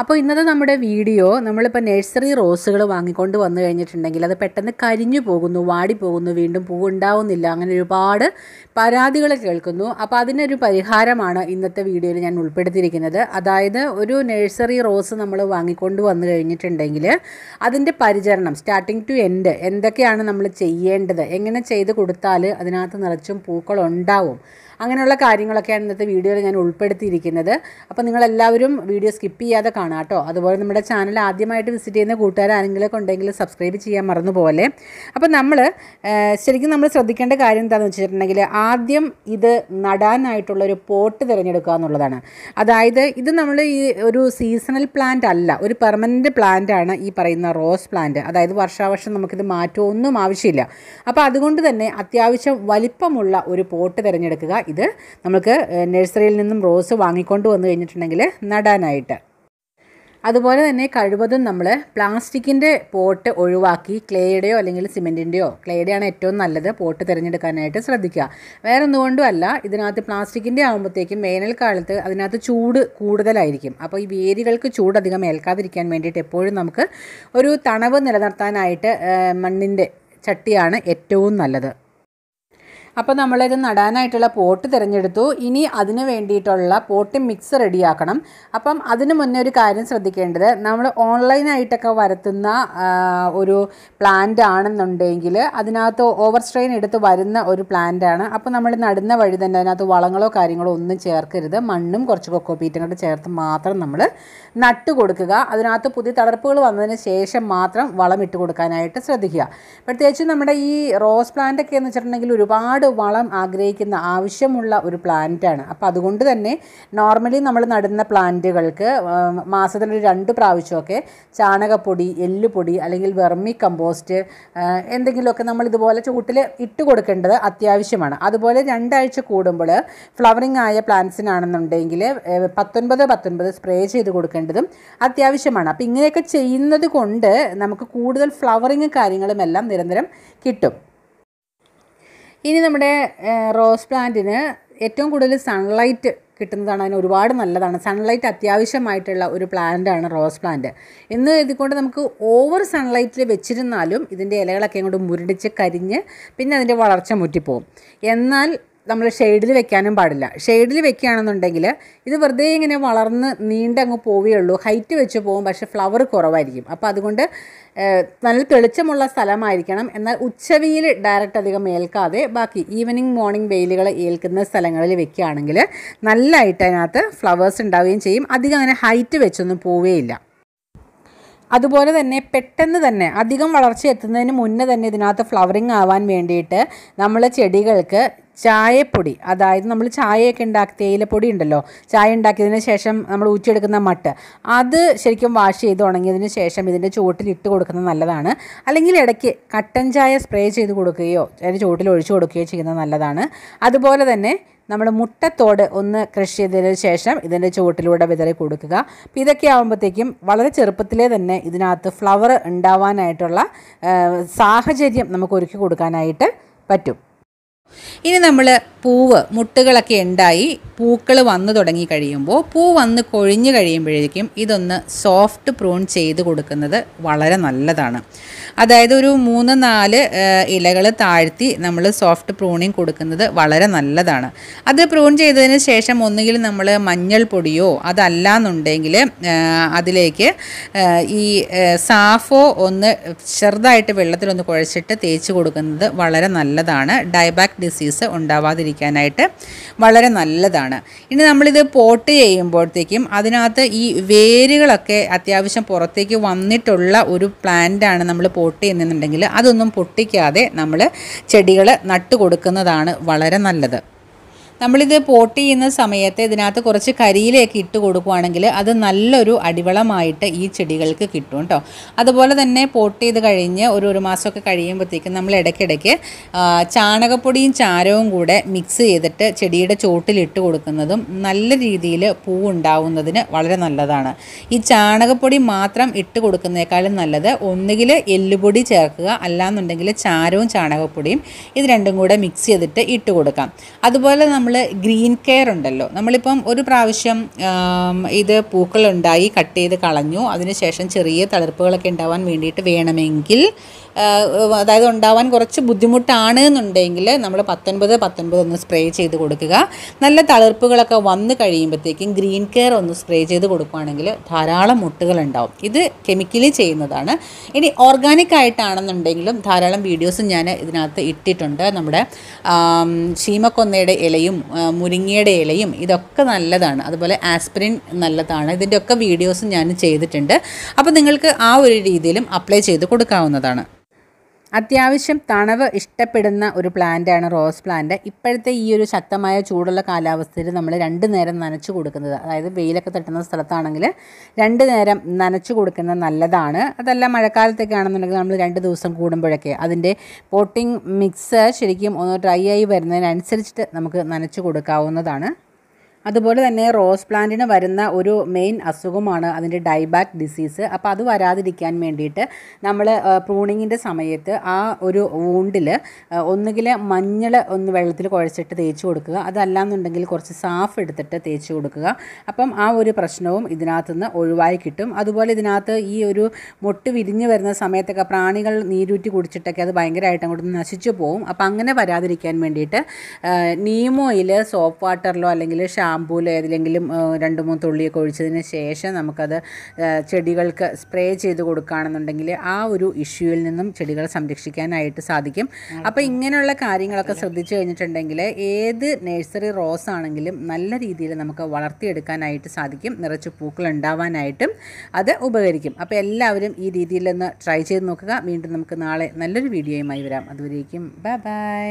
അപ്പോൾ ഇന്നത്തെ നമ്മുടെ വീഡിയോ നമ്മളിപ്പോൾ നഴ്സറി റോസുകൾ വാങ്ങിക്കൊണ്ട് വന്നു കഴിഞ്ഞിട്ടുണ്ടെങ്കിൽ അത് പെട്ടെന്ന് കരിഞ്ഞു പോകുന്നു വാടി പോകുന്നു വീണ്ടും പൂ ഉണ്ടാവുന്നില്ല അങ്ങനെ ഒരുപാട് പരാതികൾ കേൾക്കുന്നു അപ്പോൾ അതിനൊരു പരിഹാരമാണ് ഇന്നത്തെ വീഡിയോയിൽ ഞാൻ ഉൾപ്പെടുത്തിയിരിക്കുന്നത് അതായത് ഒരു നഴ്സറി റോസ് നമ്മൾ വാങ്ങിക്കൊണ്ട് വന്നു കഴിഞ്ഞിട്ടുണ്ടെങ്കിൽ അതിൻ്റെ പരിചരണം സ്റ്റാർട്ടിങ് ടു എൻഡ് എന്തൊക്കെയാണ് നമ്മൾ ചെയ്യേണ്ടത് എങ്ങനെ ചെയ്ത് കൊടുത്താൽ അതിനകത്ത് നിറച്ചും പൂക്കൾ ഉണ്ടാവും അങ്ങനെയുള്ള കാര്യങ്ങളൊക്കെയാണ് ഇന്നത്തെ വീഡിയോയിൽ ഞാൻ ഉൾപ്പെടുത്തിയിരിക്കുന്നത് അപ്പോൾ നിങ്ങളെല്ലാവരും വീഡിയോ സ്കിപ്പ് ചെയ്യാതെ കാണും കാണാം കേട്ടോ അതുപോലെ നമ്മുടെ ചാനൽ ആദ്യമായിട്ട് വിസിറ്റ് ചെയ്യുന്ന കൂട്ടുകാർ ആരെങ്കിലും ഉണ്ടെങ്കിൽ സബ്സ്ക്രൈബ് ചെയ്യാൻ മറന്നു പോലെ അപ്പോൾ നമ്മൾ ശരിക്കും നമ്മൾ ശ്രദ്ധിക്കേണ്ട കാര്യം എന്താണെന്ന് വെച്ചിട്ടുണ്ടെങ്കിൽ ആദ്യം ഇത് നടാനായിട്ടുള്ള ഒരു പോട്ട് തിരഞ്ഞെടുക്കുക എന്നുള്ളതാണ് അതായത് ഇത് നമ്മൾ ഈ ഒരു സീസണൽ പ്ലാന്റ് അല്ല ഒരു പെർമനൻ്റ് പ്ലാന്റ് ആണ് ഈ പറയുന്ന റോസ് പ്ലാന്റ് അതായത് വർഷാവർഷം നമുക്കിത് മാറ്റമൊന്നും ആവശ്യമില്ല അപ്പോൾ അതുകൊണ്ട് തന്നെ അത്യാവശ്യം വലിപ്പമുള്ള ഒരു പോട്ട് തിരഞ്ഞെടുക്കുക ഇത് നമുക്ക് നഴ്സറിയിൽ നിന്നും റോസ് വാങ്ങിക്കൊണ്ട് വന്നു കഴിഞ്ഞിട്ടുണ്ടെങ്കിൽ നടാനായിട്ട് അതുപോലെ തന്നെ കഴിവതും നമ്മൾ പ്ലാസ്റ്റിക്കിൻ്റെ പോട്ട് ഒഴിവാക്കി ക്ലേയുടെയോ അല്ലെങ്കിൽ സിമെൻറ്റിൻ്റെയോ ക്ലേയുടെയാണ് ഏറ്റവും നല്ലത് പോട്ട് തിരഞ്ഞെടുക്കാനായിട്ട് ശ്രദ്ധിക്കുക വേറെ അല്ല ഇതിനകത്ത് പ്ലാസ്റ്റിക്കിൻ്റെ ആകുമ്പോഴത്തേക്കും വേനൽക്കാലത്ത് അതിനകത്ത് ചൂട് കൂടുതലായിരിക്കും അപ്പോൾ ഈ വേരികൾക്ക് ചൂടധികം ഏൽക്കാതിരിക്കാൻ വേണ്ടിയിട്ട് എപ്പോഴും നമുക്ക് ഒരു തണവ് നിലനിർത്താനായിട്ട് മണ്ണിൻ്റെ ചട്ടിയാണ് ഏറ്റവും നല്ലത് അപ്പോൾ നമ്മളിത് നടാനായിട്ടുള്ള പോട്ട് തിരഞ്ഞെടുത്തു ഇനി അതിന് വേണ്ടിയിട്ടുള്ള പോട്ട് മിക്സ് റെഡിയാക്കണം അപ്പം അതിന് മുന്നേ ഒരു കാര്യം ശ്രദ്ധിക്കേണ്ടത് നമ്മൾ ഓൺലൈനായിട്ടൊക്കെ വരുത്തുന്ന ഒരു പ്ലാന്റ് ആണെന്നുണ്ടെങ്കിൽ അതിനകത്ത് ഓവർ സ്ട്രെയിൻ എടുത്ത് വരുന്ന ഒരു പ്ലാന്റ് ആണ് അപ്പോൾ നമ്മൾ നടുന്ന വഴി തന്നെ അതിനകത്ത് വളങ്ങളോ കാര്യങ്ങളോ ഒന്നും ചേർക്കരുത് മണ്ണും കുറച്ച് കൊക്കോ പീറ്റും കൂടെ ചേർത്ത് മാത്രം നമ്മൾ നട്ട് കൊടുക്കുക അതിനകത്ത് പുതിയ തളർപ്പുകൾ വന്നതിന് ശേഷം മാത്രം വളം ഇട്ട് കൊടുക്കാനായിട്ട് ശ്രദ്ധിക്കുക പ്രത്യേകിച്ച് നമ്മുടെ ഈ റോസ് പ്ലാന്റ് ഒക്കെ എന്ന് വെച്ചിട്ടുണ്ടെങ്കിൽ ഒരുപാട് വളം ആഗ്രഹിക്കുന്ന ആവശ്യമുള്ള ഒരു പ്ലാന്റാണ് അപ്പോൾ അതുകൊണ്ട് തന്നെ നോർമലി നമ്മൾ നടുന്ന പ്ലാന്റുകൾക്ക് മാസത്തിലൊരു രണ്ട് പ്രാവശ്യമൊക്കെ ചാണകപ്പൊടി എല്ലുപൊടി അല്ലെങ്കിൽ വെർമി കമ്പോസ്റ്റ് എന്തെങ്കിലുമൊക്കെ നമ്മൾ ഇതുപോലെ ചൂട്ടിൽ ഇട്ട് കൊടുക്കേണ്ടത് അത്യാവശ്യമാണ് അതുപോലെ രണ്ടാഴ്ച കൂടുമ്പോൾ ഫ്ലവറിങ് ആയ പ്ലാന്റ്സിനാണെന്നുണ്ടെങ്കിൽ പത്തൊൻപത് പത്തൊൻപത് സ്പ്രേ ചെയ്ത് കൊടുക്കേണ്ടതും അത്യാവശ്യമാണ് അപ്പോൾ ഇങ്ങനെയൊക്കെ ചെയ്യുന്നത് കൊണ്ട് നമുക്ക് കൂടുതൽ ഫ്ലവറിങ് കാര്യങ്ങളുമെല്ലാം നിരന്തരം കിട്ടും ഇനി നമ്മുടെ റോസ് പ്ലാന്റിന് ഏറ്റവും കൂടുതൽ സൺലൈറ്റ് കിട്ടുന്നതാണ് അതിന് ഒരുപാട് നല്ലതാണ് സൺലൈറ്റ് അത്യാവശ്യമായിട്ടുള്ള ഒരു പ്ലാന്റാണ് റോസ് പ്ലാന്റ് എന്ന് ഇതുകൊണ്ട് നമുക്ക് ഓവർ സൺലൈറ്റിൽ വെച്ചിരുന്നാലും ഇതിൻ്റെ ഇലകളൊക്കെ അങ്ങോട്ട് മുരടിച്ച് കരിഞ്ഞ് പിന്നെ അതിൻ്റെ വളർച്ച മുറ്റിപ്പോവും എന്നാൽ നമ്മൾ ഷെയ്ഡിൽ വെക്കാനും പാടില്ല ഷെയ്ഡിൽ വെക്കുകയാണെന്നുണ്ടെങ്കിൽ ഇത് വെറുതെ ഇങ്ങനെ വളർന്ന് നീണ്ടങ്ങ് ഉള്ളൂ ഹൈറ്റ് വെച്ച് പോകും പക്ഷേ ഫ്ലവർ കുറവായിരിക്കും അപ്പോൾ അതുകൊണ്ട് നല്ല തെളിച്ചമുള്ള സ്ഥലമായിരിക്കണം എന്നാൽ ഉച്ചവിയിൽ ഡയറക്റ്റ് അധികം ഏൽക്കാതെ ബാക്കി ഈവനിങ് മോർണിംഗ് വെയിലുകൾ ഏൽക്കുന്ന സ്ഥലങ്ങളിൽ വെക്കുകയാണെങ്കിൽ നല്ലതായിട്ട് അതിനകത്ത് ഫ്ലവേഴ്സ് ഉണ്ടാവുകയും ചെയ്യും അധികം അങ്ങനെ ഹൈറ്റ് വെച്ചൊന്നും പോവുകയില്ല അതുപോലെ തന്നെ പെട്ടെന്ന് തന്നെ അധികം വളർച്ച എത്തുന്നതിന് മുന്നേ തന്നെ ഇതിനകത്ത് ഫ്ലവറിങ് ആവാൻ വേണ്ടിയിട്ട് നമ്മൾ ചെടികൾക്ക് ചായപ്പൊടി അതായത് നമ്മൾ ചായയൊക്കെ ഉണ്ടാക്കി തേയിലപ്പൊടി ഉണ്ടല്ലോ ചായ ഉണ്ടാക്കിയതിന് ശേഷം നമ്മൾ ഊറ്റിയെടുക്കുന്ന മട്ട് അത് ശരിക്കും വാഷ് ചെയ്ത് ഉണങ്ങിയതിന് ശേഷം ഇതിൻ്റെ ചുവട്ടിൽ ഇട്ട് കൊടുക്കുന്നത് നല്ലതാണ് അല്ലെങ്കിൽ ഇടയ്ക്ക് കട്ടൻ ചായ സ്പ്രേ ചെയ്ത് കൊടുക്കുകയോ അതിൻ്റെ ചുവട്ടിൽ ഒഴിച്ചു കൊടുക്കുകയോ ചെയ്യുന്നത് നല്ലതാണ് അതുപോലെ തന്നെ നമ്മൾ മുട്ടത്തോട് ഒന്ന് ക്രഷ് ചെയ്തതിന് ശേഷം ഇതിൻ്റെ ചുവട്ടിലൂടെ വിതറി കൊടുക്കുക അപ്പം ഇതൊക്കെ ആകുമ്പോഴത്തേക്കും വളരെ ചെറുപ്പത്തിലേ തന്നെ ഇതിനകത്ത് ഫ്ലവർ ഉണ്ടാവാനായിട്ടുള്ള സാഹചര്യം നമുക്ക് ഒരുക്കി കൊടുക്കാനായിട്ട് പറ്റും ഇനി നമ്മൾ പൂവ് മുട്ടുകളൊക്കെ ഉണ്ടായി പൂക്കൾ വന്നു തുടങ്ങി കഴിയുമ്പോൾ പൂ വന്ന് കൊഴിഞ്ഞു കഴിയുമ്പോഴേക്കും ഇതൊന്ന് സോഫ്റ്റ് പ്രൂൺ ചെയ്ത് കൊടുക്കുന്നത് വളരെ നല്ലതാണ് അതായത് ഒരു മൂന്ന് നാല് ഇലകൾ താഴ്ത്തി നമ്മൾ സോഫ്റ്റ് പ്രൂണിങ് കൊടുക്കുന്നത് വളരെ നല്ലതാണ് അത് പ്രൂൺ ചെയ്തതിന് ശേഷം ഒന്നുകിൽ നമ്മൾ മഞ്ഞൾ പൊടിയോ അതല്ല എന്നുണ്ടെങ്കിൽ അതിലേക്ക് ഈ സാഫോ ഒന്ന് ചെറുതായിട്ട് വെള്ളത്തിലൊന്ന് കുഴച്ചിട്ട് തേച്ച് കൊടുക്കുന്നത് വളരെ നല്ലതാണ് ഡയബാക്ക് ഡിസീസ് ഉണ്ടാവാതിരിക്കാനായിട്ട് വളരെ നല്ലതാണ് ഇനി നമ്മളിത് പോട്ട് ചെയ്യുമ്പോഴത്തേക്കും അതിനകത്ത് ഈ വേരുകളൊക്കെ അത്യാവശ്യം പുറത്തേക്ക് വന്നിട്ടുള്ള ഒരു പ്ലാന്റാണ് നമ്മൾ പോ എന്നുണ്ടെങ്കിൽ അതൊന്നും പൊട്ടിക്കാതെ നമ്മൾ ചെടികൾ നട്ടു കൊടുക്കുന്നതാണ് വളരെ നല്ലത് നമ്മളിത് പോട്ട് ചെയ്യുന്ന സമയത്ത് ഇതിനകത്ത് കുറച്ച് കരിയിലേക്ക് ഇട്ട് കൊടുക്കുകയാണെങ്കിൽ അത് നല്ലൊരു അടിവളമായിട്ട് ഈ ചെടികൾക്ക് കിട്ടും കേട്ടോ അതുപോലെ തന്നെ പോട്ട് ചെയ്ത് കഴിഞ്ഞ് ഒരു ഒരു മാസമൊക്കെ കഴിയുമ്പോഴത്തേക്കും നമ്മൾ ഇടയ്ക്കിടയ്ക്ക് ചാണകപ്പൊടിയും ചാരവും കൂടെ മിക്സ് ചെയ്തിട്ട് ചെടിയുടെ ചോട്ടിലിട്ട് കൊടുക്കുന്നതും നല്ല രീതിയിൽ പൂ ഉണ്ടാവുന്നതിന് വളരെ നല്ലതാണ് ഈ ചാണകപ്പൊടി മാത്രം ഇട്ട് കൊടുക്കുന്നതിനേക്കാളും നല്ലത് ഒന്നുകിൽ എല്ലുപൊടി ചേർക്കുക അല്ലാന്നുണ്ടെങ്കിൽ ചാരവും ചാണകപ്പൊടിയും ഇത് രണ്ടും കൂടെ മിക്സ് ചെയ്തിട്ട് ഇട്ട് കൊടുക്കാം അതുപോലെ നമ്മൾ നമ്മൾ ഗ്രീൻ കെയർ ഉണ്ടല്ലോ നമ്മളിപ്പം ഒരു പ്രാവശ്യം ഇത് പൂക്കളുണ്ടായി കട്ട് ചെയ്ത് കളഞ്ഞു അതിനുശേഷം ചെറിയ തളിർപ്പുകളൊക്കെ ഉണ്ടാവാൻ വേണ്ടിയിട്ട് വേണമെങ്കിൽ അതായത് ഉണ്ടാവാൻ കുറച്ച് ബുദ്ധിമുട്ടാണ് എന്നുണ്ടെങ്കിൽ നമ്മൾ പത്തൊൻപത് പത്തൊൻപത് ഒന്ന് സ്പ്രേ ചെയ്ത് കൊടുക്കുക നല്ല തളിർപ്പുകളൊക്കെ വന്നു കഴിയുമ്പോഴത്തേക്കും ഗ്രീൻ കെയർ ഒന്ന് സ്പ്രേ ചെയ്ത് കൊടുക്കുകയാണെങ്കിൽ ധാരാളം മുട്ടുകൾ ഉണ്ടാവും ഇത് കെമിക്കലി ചെയ്യുന്നതാണ് ഇനി ഓർഗാനിക് ആയിട്ടാണെന്നുണ്ടെങ്കിലും ധാരാളം വീഡിയോസ് ഞാൻ ഇതിനകത്ത് ഇട്ടിട്ടുണ്ട് നമ്മുടെ ശീമക്കൊന്നയുടെ ഇലയും മുരിങ്ങയുടെ ഇലയും ഇതൊക്കെ നല്ലതാണ് അതുപോലെ ആസ്പിരിൻ നല്ലതാണ് ഇതിൻ്റെയൊക്കെ വീഡിയോസ് ഞാൻ ചെയ്തിട്ടുണ്ട് അപ്പോൾ നിങ്ങൾക്ക് ആ ഒരു രീതിയിലും അപ്ലൈ ചെയ്ത് കൊടുക്കാവുന്നതാണ് അത്യാവശ്യം തണവ് ഇഷ്ടപ്പെടുന്ന ഒരു പ്ലാന്റാണ് റോസ് പ്ലാന്റ് ഇപ്പോഴത്തെ ഈ ഒരു ശക്തമായ ചൂടുള്ള കാലാവസ്ഥയിൽ നമ്മൾ രണ്ട് നേരം നനച്ചു കൊടുക്കുന്നത് അതായത് വെയിലൊക്കെ തട്ടുന്ന സ്ഥലത്താണെങ്കിൽ രണ്ട് നേരം നനച്ചു കൊടുക്കുന്നത് നല്ലതാണ് അതല്ല മഴക്കാലത്തൊക്കെ ആണെന്നുണ്ടെങ്കിൽ നമ്മൾ രണ്ട് ദിവസം കൂടുമ്പോഴൊക്കെ അതിൻ്റെ പോട്ടിംഗ് മിക്സ് ശരിക്കും ഒന്ന് ഡ്രൈ ആയി വരുന്നതിനനുസരിച്ചിട്ട് നമുക്ക് നനച്ചു കൊടുക്കാവുന്നതാണ് അതുപോലെ തന്നെ റോസ് പ്ലാന്റിന് വരുന്ന ഒരു മെയിൻ അസുഖമാണ് അതിൻ്റെ ഡൈബാക്ക് ഡിസീസ് അപ്പോൾ അത് വരാതിരിക്കാൻ വേണ്ടിയിട്ട് നമ്മൾ പ്രൂണിങ്ങിൻ്റെ സമയത്ത് ആ ഒരു ഊണ്ടിൽ ഒന്നുകിൽ മഞ്ഞൾ ഒന്ന് വെള്ളത്തിൽ കുഴച്ചിട്ട് തേച്ച് കൊടുക്കുക അതല്ലാന്നുണ്ടെങ്കിൽ കുറച്ച് സാഫ് എടുത്തിട്ട് തേച്ച് കൊടുക്കുക അപ്പം ആ ഒരു പ്രശ്നവും ഇതിനകത്തുനിന്ന് ഒഴിവായി കിട്ടും അതുപോലെ ഇതിനകത്ത് ഈ ഒരു മുട്ട് വിരിഞ്ഞ് വരുന്ന സമയത്തൊക്കെ പ്രാണികൾ നീരൂറ്റി കുടിച്ചിട്ടൊക്കെ അത് ഭയങ്കരമായിട്ട് അങ്ങോട്ട് നശിച്ചു പോകും അപ്പം അങ്ങനെ വരാതിരിക്കാൻ വേണ്ടിയിട്ട് നീമോയിൽ സോപ്പ് വാട്ടറിലോ അല്ലെങ്കിൽ ഷാ ഷാംപൂല് ഏതിലെങ്കിലും രണ്ട് മൂന്ന് തുള്ളിയൊക്കെ ഒഴിച്ചതിന് ശേഷം നമുക്കത് ചെടികൾക്ക് സ്പ്രേ ചെയ്ത് കൊടുക്കുകയാണെന്നുണ്ടെങ്കിൽ ആ ഒരു ഇഷ്യൂവിൽ നിന്നും ചെടികളെ സംരക്ഷിക്കാനായിട്ട് സാധിക്കും അപ്പോൾ ഇങ്ങനെയുള്ള കാര്യങ്ങളൊക്കെ ശ്രദ്ധിച്ചു കഴിഞ്ഞിട്ടുണ്ടെങ്കിൽ ഏത് നഴ്സറി റോസ് ആണെങ്കിലും നല്ല രീതിയിൽ നമുക്ക് വളർത്തിയെടുക്കാനായിട്ട് സാധിക്കും നിറച്ച് പൂക്കൾ ഉണ്ടാവാനായിട്ടും അത് ഉപകരിക്കും അപ്പോൾ എല്ലാവരും ഈ രീതിയിലൊന്ന് ട്രൈ ചെയ്ത് നോക്കുക വീണ്ടും നമുക്ക് നാളെ നല്ലൊരു വീഡിയോയുമായി വരാം അതുവരേക്കും ബൈ ബൈ